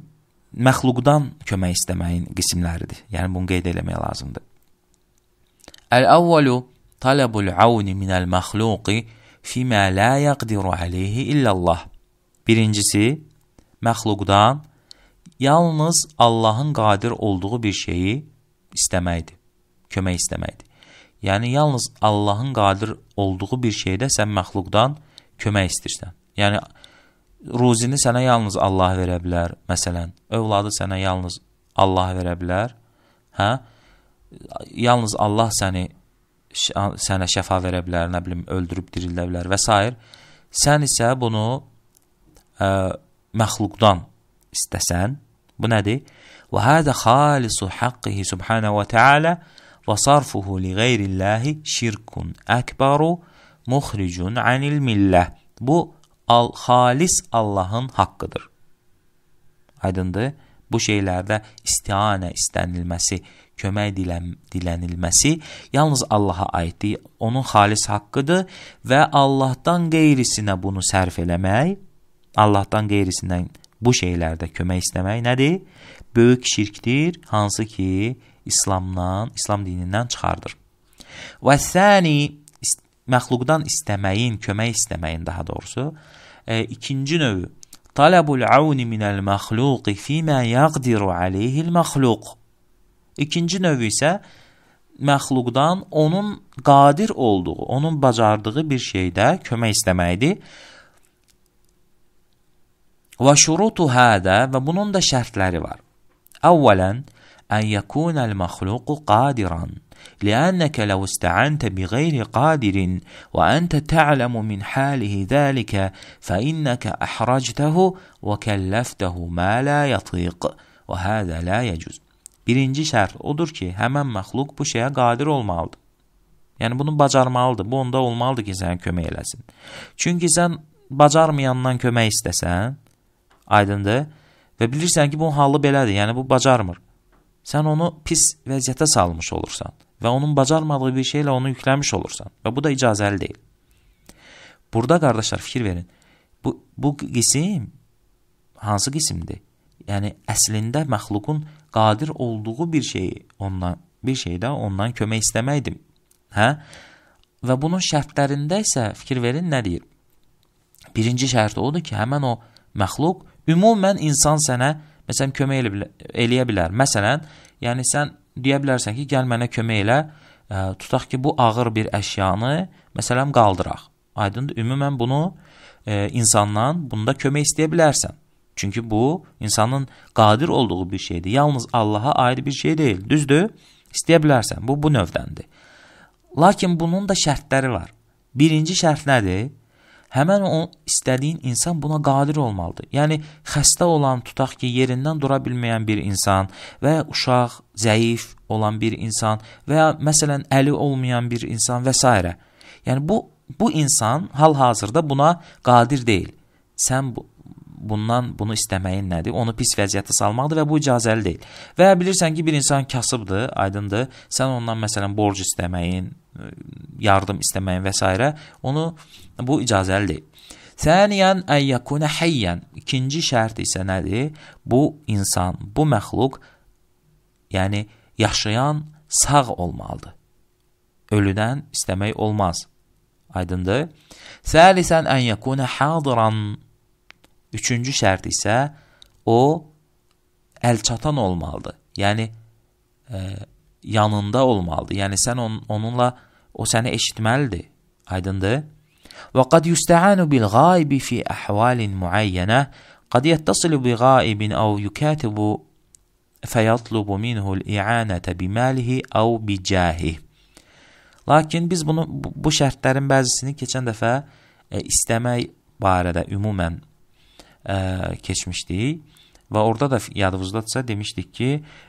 məxluqdan kömək istəməyin qismləridir. Yəni bunu qeyd eləmək lazımdır. Əl-əvvəlu talabul avni minəl məxluqi fimə la yaqdiru aleyhi illallah. Birincisi, məxluqdan yalnız Allahın qadir olduğu bir şeyi istəməkdir, kömək istəməkdir. Yəni, yalnız Allahın qadir olduğu bir şeydə sən məxluqdan kömək istəyirsən. Yəni, ruzini sənə yalnız Allah verə bilər, məsələn, övladı sənə yalnız Allah verə bilər, hə? Yalnız Allah səni sənə şəfa verə bilər, nə bilim, öldürüb dirildə bilər və s. Sən isə bunu ə, məxluqdan istəsən, bu nədir? Və hədə xalisu haqqihi subhanə və tealə və sarfuhu li qeyrilləhi şirkun əkbaru muxricun anil milləh. Bu, al xalis Allahın haqqıdır. Aydındır? Bu şeylərdə istianə istənilməsi, kömək dilən, dilənilməsi yalnız Allaha aiddir, onun xalis haqqıdır və Allahdan qeyrisinə bunu sərf eləmək Allahdan qeyrisindən bu şeylərdə kömək istəmək nədir? Böyük şirkdir, hansı ki, İslamdan, İslam dinindən çıxardır. Və səni məxluqdan istəməyin, kömək istəməyin daha doğrusu, e, ikinci növü, talabul avni minəl məxluqi fimə yaqdiru aleyhil məxluq. İkinci növü isə, məxluqdan onun qadir olduğu, onun bacardığı bir şeydə kömək istəməkdir. Və şurutu hədə və bunun da şərtləri var. Əvvələn, ən yəkunəl məxluqu qadiran. لأنك لو استعنت بغير قادر وأنت تعلم من حاله ذلك فإنك أحرجته وكلفته ما لا يطيق وهذا لا يجوز Birinci şərt odur ki, həmən məxluq bu şeyə qadir olmalıdır. Yəni, bunu bacarmalıdır, bu onda olmalıdır ki, sənə kömək eləsin. Çünki sən bacarmayandan kömək istəsən, Aydındır? Və bilirsən ki, bu halı belədir, yəni bu bacarmır. Sən onu pis vəziyyətə salmış olursan və onun bacarmadığı bir şeylə onu yükləmiş olursan və bu da icazəli deyil. Burada qardaşlar fikir verin. Bu, bu qisim hansı qisimdir? Yəni əslində məxluqun qadir olduğu bir şeyi ondan bir şeydə ondan kömək istəməkdir. Hə? Və bunun şərtlərində isə fikir verin nə deyir? Birinci şərt odur ki, həmin o məxluq Ümumən insan sənə məsələn kömək elə bilər, eləyə bilər. Məsələn, yəni sən deyə bilərsən ki, gəl mənə kömək elə, ə, e, tutaq ki, bu ağır bir əşyanı məsələn qaldıraq. Aydındır? Ümumən bunu ə, e, insandan bunda kömək istəyə bilərsən. Çünki bu insanın qadir olduğu bir şeydir. Yalnız Allah'a aid bir şey deyil. Düzdür? İstəyə bilərsən. Bu bu növdəndir. Lakin bunun da şərtləri var. Birinci şərt nədir? həmən o istədiyin insan buna qadir olmalıdır. Yəni xəstə olan, tutaq ki, yerindən dura bilməyən bir insan və ya uşaq, zəif olan bir insan və ya məsələn əli olmayan bir insan və s. Yəni bu bu insan hal-hazırda buna qadir deyil. Sən bu bundan bunu istəməyin nədir? Onu pis vəziyyətə salmaqdır və bu icazəli deyil. Və bilirsən ki, bir insan kasıbdır, aydındır. Sən ondan məsələn borc istəməyin, yardım istəməyin və s. onu Bu icazəlidir. Səniyən ən yekuna hayyan. İkinci şərt isə nədir? Bu insan, bu məxluq yəni yaşayan sağ olmalıdır. Ölüdən istəmək olmaz. Aydındır? Səlisən ən yekuna hadiran. Üçüncü şərt isə o əlçatan olmalıdır. Yəni e, yanında olmalıdır. Yəni sən on, onunla o səni eşitməlidir. Aydındır? وقد يستعان بالغائب في أحوال معينة قد يتصل بغائب أو يكاتب فيطلب منه الإعانة بماله أو بجاهه Lakin biz bunu bu şərtlərin bəzisini keçən dəfə e, istəmək barədə ümumən e, keçmişdik və orada da yadınızdadsa demişdik ki,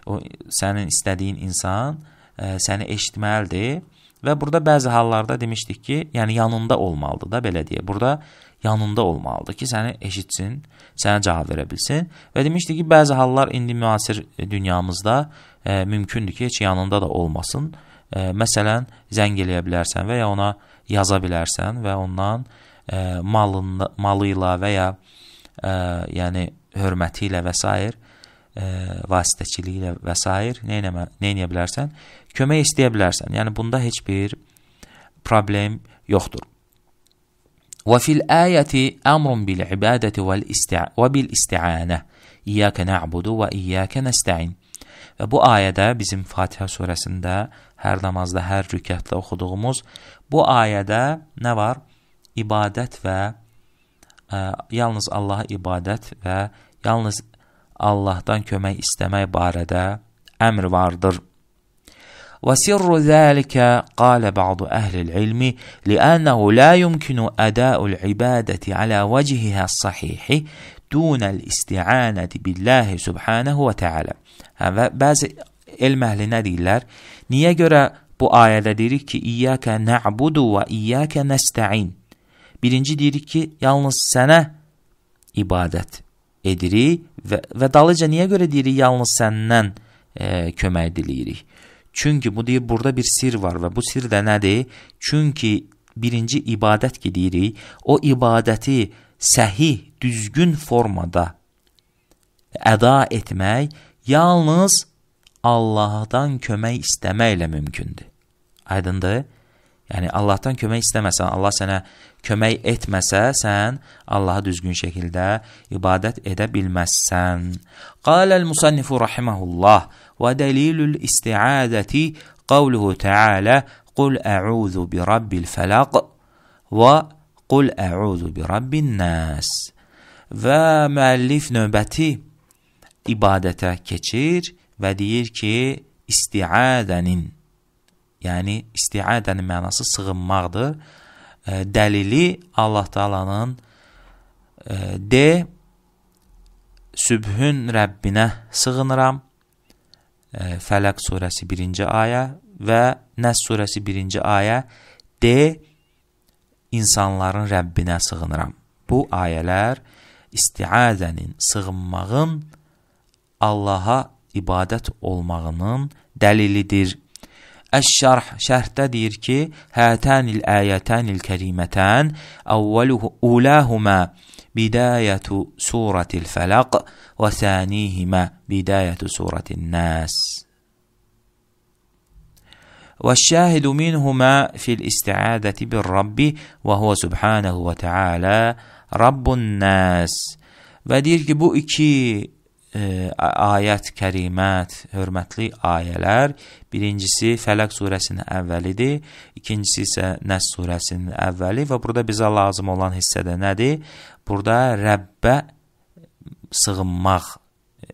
o sənin istədiyin insan e, səni eşitməlidir Və burada bəzi hallarda demişdik ki, yəni yanında olmalıdır da belə deyə. Burada yanında olmalıdır ki, səni eşitsin, sənə cavab verə bilsin. Və demişdik ki, bəzi hallar indi müasir dünyamızda e, mümkündür ki, heç yanında da olmasın. E, məsələn, zəng eləyə bilərsən və ya ona yaza bilərsən və ondan e, malında, malı ilə və ya e, yəni hörməti ilə və s e, vasitəçiliyi ilə və s. neynəmə neyniyə bilərsən? Kömək istəyə bilərsən. Yəni bunda heç bir problem yoxdur. Və fil ayəti əmrun bil ibadəti vəl və bil isti'anə. İyyəkə na'budu və iyyəkə nəstəin. Və bu ayədə bizim Fatihə surəsində hər namazda, hər rükətdə oxuduğumuz bu ayədə nə var? İbadət və ə, e, yalnız Allaha ibadət və yalnız Allahdan kömək istəmək barədə əmr vardır. وسر ذلك قال بعض أهل العلم لأنه لا يمكن أداء العبادة على وجهها الصحيح دون الاستعانة بالله سبحانه وتعالى və bəzi elm əhli nə deyirlər? Niyə görə bu ayədə deyirik ki, İyyəkə nə'budu və İyyəkə nəstə'in? Birinci deyirik ki, yalnız sənə ibadət edirik və, və dalıca niyə görə deyirik yalnız səndən e, kömək diləyirik? Çünki bu deyir burada bir sir var və bu sir də nədir? Çünki birinci ibadət ki deyirik, o ibadəti səhih, düzgün formada əda etmək yalnız Allahdan kömək istəməklə mümkündür. Aydındır? Yəni Allahdan kömək istəməsən, Allah sənə kömək etməsə, sən Allaha düzgün şəkildə ibadət edə bilməzsən. Qaləl-müsənnifu rahiməhullah və dəlilül istiadəti qavluhu tealə Qul əuzu bi rabbil fələq və Qul əuzu bi rabbin nəs. Və müəllif növbəti ibadətə keçir və deyir ki, istiadənin, yəni istiadənin mənası sığınmaqdır. E, dəlili Allah Taalanın e, D Sübhün Rəbbinə sığınıram. E, Fələq surəsi 1-ci ayə və Nəs surəsi 1-ci ayə D insanların Rəbbinə sığınıram. Bu ayələr istiazənin, sığınmağın Allaha ibadət olmağının dəlilidir الشرح شرح تدير كي هاتان الآيتان الكريمتان أوله أولاهما بداية سورة الفلق وثانيهما بداية سورة الناس والشاهد منهما في الاستعادة بالرب وهو سبحانه وتعالى رب الناس ودير كي بو إكي e, ayət, kərimət, hörmətli ayələr. Birincisi Fələq surəsinin əvvəlidir, ikincisi isə Nəs surəsinin əvvəli və burada bizə lazım olan hissədə nədir? Burada Rəbbə sığınmaq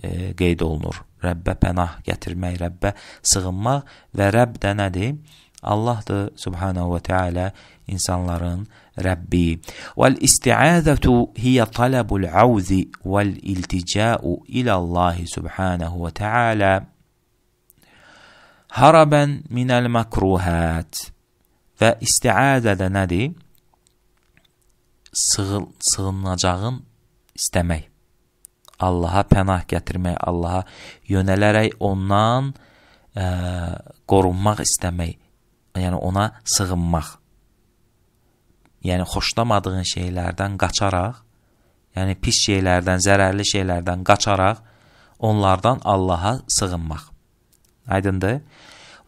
e, qeyd olunur. Rəbbə pənah gətirmək, Rəbbə sığınmaq və Rəbb də nədir? Allahdır, Subhanahu və Teala insanların e, ربي والاستعاذه هي طلب العوذ والالتجاء الى الله سبحانه وتعالى هربا من المكروهات və istiazə də nədir? Sığın, sığınacağın istəmək. Allaha pənah gətirmək, Allaha yönələrək ondan ə, qorunmaq istəmək, yəni ona sığınmaq yəni xoşlamadığın şeylərdən qaçaraq, yəni pis şeylərdən, zərərli şeylərdən qaçaraq onlardan Allaha sığınmaq. Aydındır?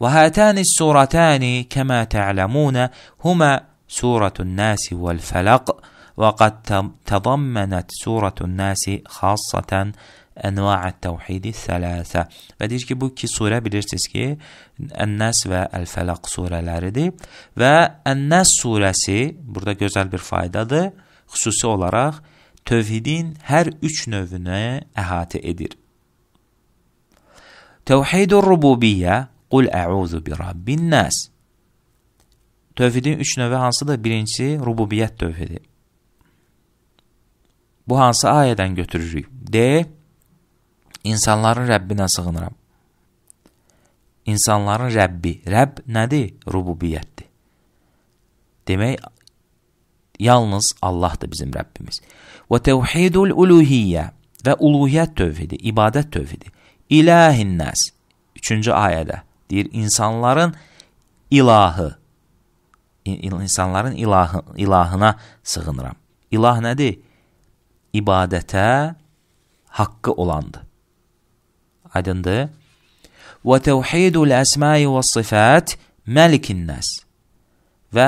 Və hətənis suratəni kəmə tə'ləmunə huma suratun nasi vəl fələq və qad tədəmmənət suratun nasi xassatan Ənva-ət təvhidi sələsə. Və deyir ki, bu iki surə bilirsiniz ki, Ən-Nəs və Əl-Fələq surələridir. Və Ən-Nəs surəsi burada gözəl bir faydadır. Xüsusi olaraq tövhidin hər üç növünü əhatə edir. Təvhidur rububiyyə, qul əuzu bi rabbin nəs. Tövhidin üç növü hansıdır? Birincisi rububiyyət tövhidi. Bu hansı ayədən götürürük? D. İnsanların Rəbbinə sığınıram. İnsanların Rəbbi, Rəbb nədir? Rububiyyətdir. Demək, yalnız Allahdır bizim Rəbbimiz. Və təvhidul uluhiyyə və uluhiyyət tövhidi, ibadət tövhidi. İləhin nəs, üçüncü ayədə deyir, insanların ilahı, insanların ilahı, ilahına sığınıram. İlah nədir? İbadətə haqqı olandır aydındır? Və təvhidul əsmai və sifət məlikin nəs. Və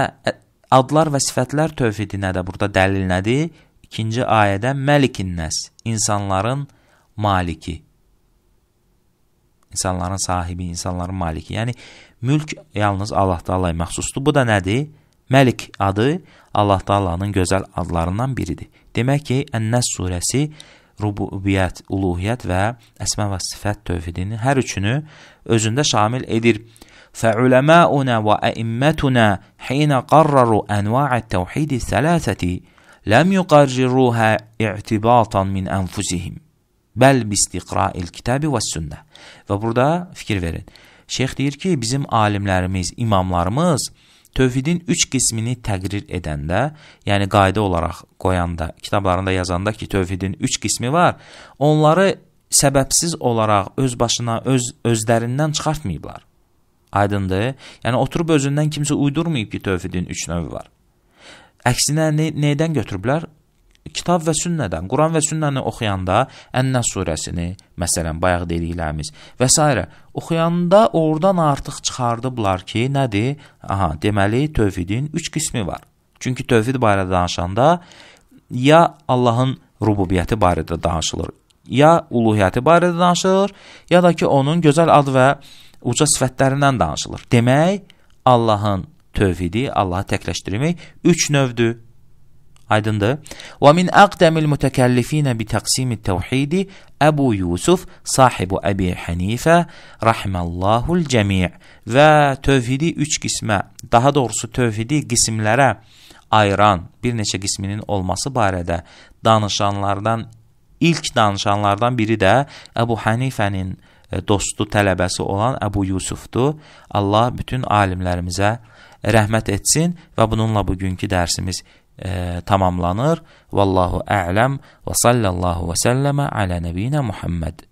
adlar və sifətlər tövhidinə də burada dəlil nədir? İkinci ayədə məlikin nəs, insanların maliki. İnsanların sahibi, insanların maliki. Yəni, mülk yalnız Allah-u Teala'ya məxsusdur. Bu da nədir? Məlik adı Allah-u Teala'nın gözəl adlarından biridir. Demək ki, Ənnəs surəsi rububiyyət, uluhiyyət və əsmə və sifət tövhidini hər üçünü özündə şamil edir. فعلماؤنا وأئمتنا حين قرروا أنواع التوحيد الثلاثة لم يقرروها اعتباطا من أنفسهم بل باستقراء الكتاب والسنة Və burada fikir verin. Şeyx deyir ki, bizim alimlərimiz, imamlarımız tövhidin üç qismini təqrir edəndə, yəni qayda olaraq qoyanda, kitablarında yazanda ki, tövhidin üç qismi var, onları səbəbsiz olaraq öz başına, öz özlərindən çıxartmayıblar. Aydındır? Yəni, oturub özündən kimsə uydurmayıb ki, tövhidin üç növü var. Əksinə, ne, neydən götürüblər? kitab və sünnədən, Quran və sünnəni oxuyanda Ənnə surəsini, məsələn, bayaq dediklərimiz və s. oxuyanda oradan artıq çıxardıblar ki, nədir? Aha, deməli, tövhidin üç qismi var. Çünki tövhid barədə danışanda ya Allahın rububiyyəti barədə danışılır, ya uluhiyyəti barədə danışılır, ya da ki, onun gözəl ad və uca sifətlərindən danışılır. Demək, Allahın tövhidi, Allahı təkləşdirmək üç növdür. Aydındır? Və min əqdəmil mütəkəllifinə bi təqsimi təvhidi Əbu Yusuf, sahibu Əbi Hənifə, rəhməllahul cəmi' və tövhidi üç qismə, daha doğrusu tövhidi qismlərə ayıran bir neçə qisminin olması barədə danışanlardan, ilk danışanlardan biri də Əbu Hənifənin e, dostu, tələbəsi olan Əbu Yusufdur. Allah bütün alimlərimizə rəhmət etsin və bununla bugünkü dərsimiz e, tamamlanır. Vallahu a'lem ve sallallahu ve selleme ala nebine Muhammed.